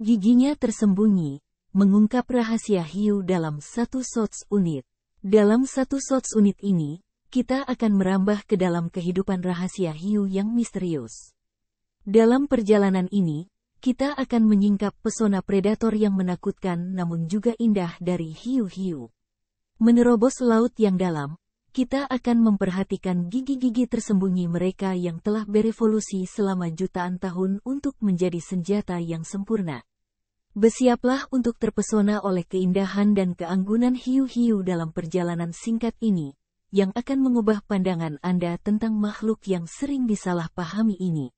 Giginya tersembunyi, mengungkap rahasia hiu dalam satu shots unit. Dalam satu shots unit ini, kita akan merambah ke dalam kehidupan rahasia hiu yang misterius. Dalam perjalanan ini, kita akan menyingkap pesona predator yang menakutkan namun juga indah dari hiu-hiu. Menerobos laut yang dalam, kita akan memperhatikan gigi-gigi tersembunyi mereka yang telah berevolusi selama jutaan tahun untuk menjadi senjata yang sempurna. Bersiaplah untuk terpesona oleh keindahan dan keanggunan hiu-hiu dalam perjalanan singkat ini, yang akan mengubah pandangan Anda tentang makhluk yang sering disalahpahami ini.